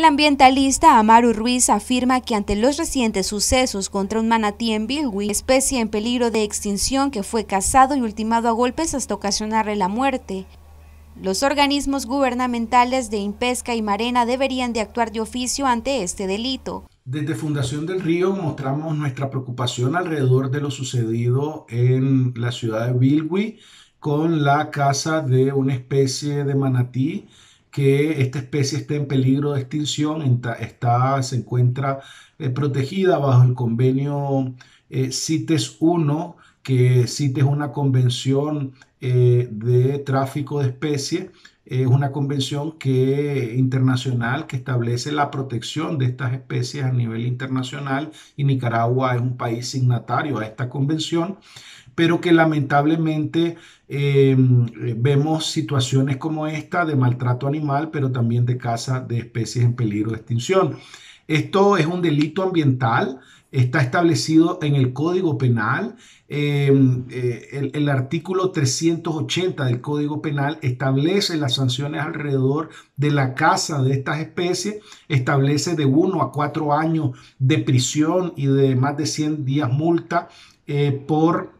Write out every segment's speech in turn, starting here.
El ambientalista Amaru Ruiz afirma que ante los recientes sucesos contra un manatí en Bilwi, especie en peligro de extinción que fue cazado y ultimado a golpes hasta ocasionarle la muerte, los organismos gubernamentales de Impesca y Marena deberían de actuar de oficio ante este delito. Desde Fundación del Río mostramos nuestra preocupación alrededor de lo sucedido en la ciudad de Bilwi con la caza de una especie de manatí que esta especie esté en peligro de extinción, está, se encuentra eh, protegida bajo el convenio eh, CITES I, que CITES es una convención eh, de tráfico de especies, es una convención que, internacional que establece la protección de estas especies a nivel internacional y Nicaragua es un país signatario a esta convención pero que lamentablemente em, vemos situaciones como esta de maltrato animal, pero también de caza de especies en peligro de extinción. Esto es un delito ambiental, está establecido en el Código Penal. Em, eh, el, artículo 380 del Código Penal establece las sanciones alrededor de la caza de estas especies, establece de 1 a 4 años de prisión y de más de 100 días multa eh, por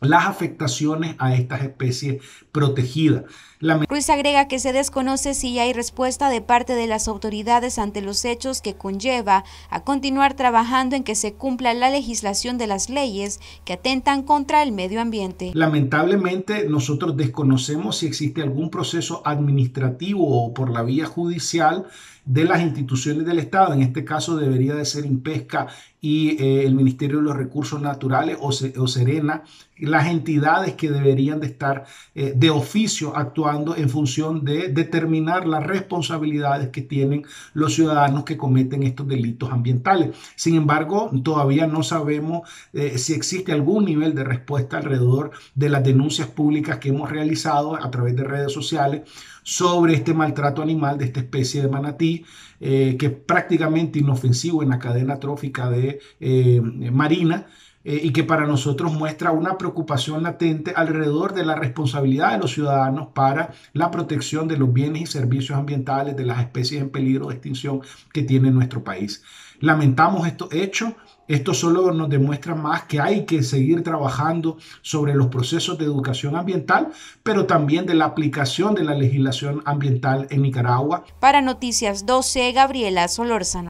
las afectaciones a estas especies protegidas. La... Ruiz agrega que se desconoce si hay respuesta de parte de las autoridades ante los hechos que conlleva a continuar trabajando en que se cumpla la legislación de las leyes que atentan contra el medio ambiente. Lamentablemente nosotros desconocemos si existe algún proceso administrativo o por la vía judicial de las instituciones del Estado, en este caso debería de ser INPESCA y eh, el Ministerio de los Recursos Naturales o, o, Serena, las entidades que deberían de estar eh, de oficio actuando en función de determinar las responsabilidades que tienen los ciudadanos que cometen estos delitos ambientales. Sin embargo, todavía no sabemos eh, si existe algún nivel de respuesta alrededor de las denuncias públicas que hemos realizado a través de redes sociales sobre este maltrato animal de esta especie de manatí eh, que es prácticamente inofensivo en la cadena trófica de eh, Marina, eh, y que para nosotros muestra una preocupación latente alrededor de la responsabilidad de los ciudadanos para la protección de los bienes y servicios ambientales de las especies en peligro de extinción que tiene nuestro país. Lamentamos estos hechos. Esto solo nos demuestra más que hay que seguir trabajando sobre los procesos de educación ambiental, pero también de la aplicación de la legislación ambiental en Nicaragua. Para Noticias 12, Gabriela Solórzano.